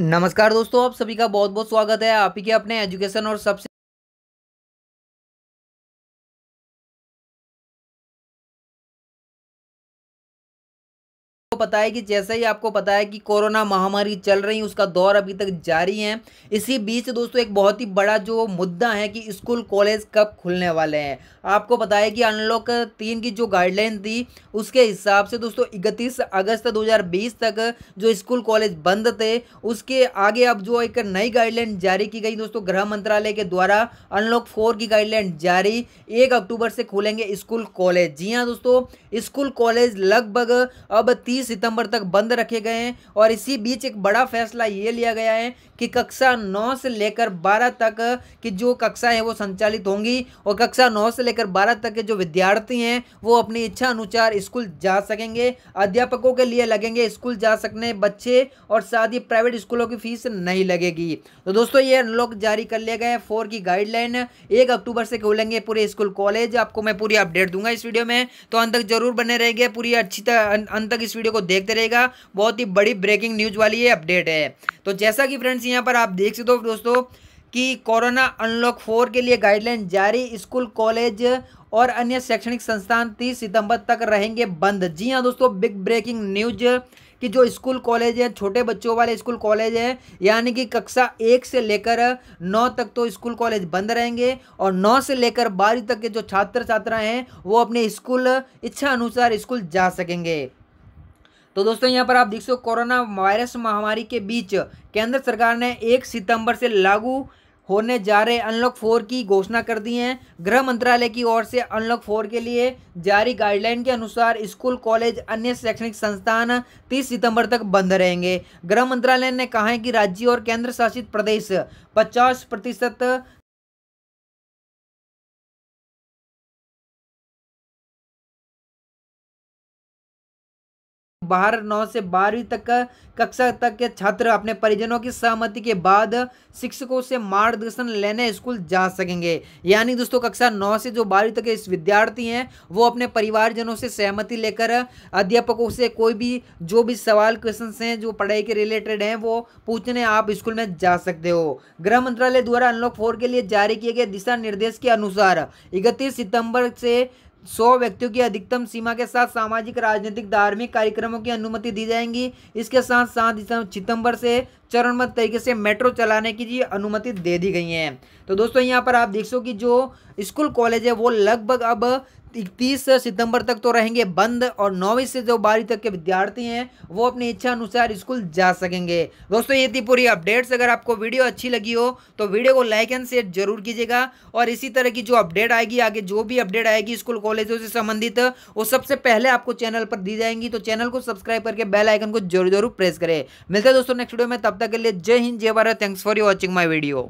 नमस्कार दोस्तों आप सभी का बहुत बहुत स्वागत है आप ही के अपने एजुकेशन और सबसे आपको पता है कि जैसे ही आपको पता है कि कोरोना महामारी चल रही है उसका दौर अभी तक जारी है इसी बीच दोस्तों एक बहुत ही बड़ा जो मुद्दा है कि स्कूल कॉलेज कब खुलने वाले हैं आपको पता है कि अनलॉक तीन की जो गाइडलाइन थी उसके हिसाब से दोस्तों इकतीस अगस्त 2020 तक जो स्कूल कॉलेज बंद थे उसके आगे अब जो एक नई गाइडलाइन जारी की गई दोस्तों गृह मंत्रालय के द्वारा अनलॉक फोर की गाइडलाइन जारी एक अक्टूबर से खुलेंगे स्कूल कॉलेज जी हाँ दोस्तों स्कूल कॉलेज लगभग अब तीस तीस सितंबर तक बंद रखे गए हैं और इसी बीच एक बड़ा फैसला ये लिया गया है कि कक्षा नौ से लेकर बारह तक की जो कक्षा है वो संचालित होंगी और कक्षा नौ से लेकर बारह तक के जो विद्यार्थी हैं वो अपनी इच्छा अनुसार स्कूल जा सकेंगे अध्यापकों के लिए लगेंगे स्कूल जा सकने बच्चे और साथ ही प्राइवेट स्कूलों की फीस नहीं लगेगी तो दोस्तों ये अनलॉक जारी कर लिया गया है फोर की गाइडलाइन एक अक्टूबर से खोलेंगे पूरे स्कूल कॉलेज आपको मैं पूरी अपडेट दूंगा इस वीडियो में तो अंत तक जरूर बने रहेंगे पूरी अच्छी अं- अंत तक इस वीडियो वीडियो को देखते रहेगा बहुत ही बड़ी ब्रेकिंग न्यूज वाली ये अपडेट है तो जैसा कि फ्रेंड्स यहाँ पर आप देख सकते हो दोस्तों कि कोरोना अनलॉक फोर के लिए गाइडलाइन जारी स्कूल कॉलेज और अन्य शैक्षणिक संस्थान तीस सितंबर तक रहेंगे बंद जी हाँ दोस्तों बिग ब्रेकिंग न्यूज कि जो स्कूल कॉलेज है छोटे बच्चों वाले स्कूल कॉलेज है यानी कि कक्षा एक से लेकर नौ तक तो स्कूल कॉलेज बंद रहेंगे और नौ से लेकर बारहवीं तक के जो छात्र छात्राएं हैं वो अपने स्कूल इच्छा अनुसार स्कूल जा सकेंगे तो दोस्तों यहाँ पर आप देख सको कोरोना वायरस महामारी के बीच केंद्र सरकार ने एक सितंबर से लागू होने जा रहे अनलॉक फोर की घोषणा कर दी है गृह मंत्रालय की ओर से अनलॉक फोर के लिए जारी गाइडलाइन के अनुसार स्कूल कॉलेज अन्य शैक्षणिक संस्थान 30 सितंबर तक बंद रहेंगे गृह मंत्रालय ने कहा है कि राज्य और केंद्र शासित प्रदेश 50 प्रतिशत बाहर नौ से बारहवीं तक कक्षा तक के छात्र अपने परिजनों की सहमति के बाद शिक्षकों से मार्गदर्शन लेने स्कूल जा सकेंगे यानी दोस्तों कक्षा नौ से जो बारहवीं तक के विद्यार्थी हैं वो अपने परिवारजनों से सहमति लेकर अध्यापकों से कोई भी जो भी सवाल क्वेश्चन हैं जो पढ़ाई के रिलेटेड हैं वो पूछने आप स्कूल में जा सकते हो गृह मंत्रालय द्वारा अनलॉक फोर के लिए जारी किए गए दिशा निर्देश के अनुसार इकतीस सितंबर से सौ व्यक्तियों की अधिकतम सीमा के साथ सामाजिक राजनीतिक धार्मिक कार्यक्रमों की अनुमति दी जाएंगी इसके साथ साथ सितंबर से चरणबद्ध तरीके से मेट्रो चलाने की जी अनुमति दे दी गई है तो दोस्तों यहाँ पर आप देख सो कि जो स्कूल कॉलेज है वो लगभग अब इकतीस सितंबर तक तो रहेंगे बंद और नौवीं से जो बारहवीं तक के विद्यार्थी हैं वो अपनी इच्छा अनुसार स्कूल जा सकेंगे दोस्तों ये थी पूरी अपडेट्स अगर आपको वीडियो अच्छी लगी हो तो वीडियो को लाइक एंड शेयर जरूर कीजिएगा और इसी तरह की जो अपडेट आएगी आगे जो भी अपडेट आएगी स्कूल कॉलेजों से संबंधित वो सबसे पहले आपको चैनल पर दी जाएंगी तो चैनल को सब्सक्राइब करके बेल आइकन को जरूर जरूर प्रेस करें मिलते हैं दोस्तों नेक्स्ट वीडियो में तब तक के लिए जय हिंद जय Bharat thanks for you watching my video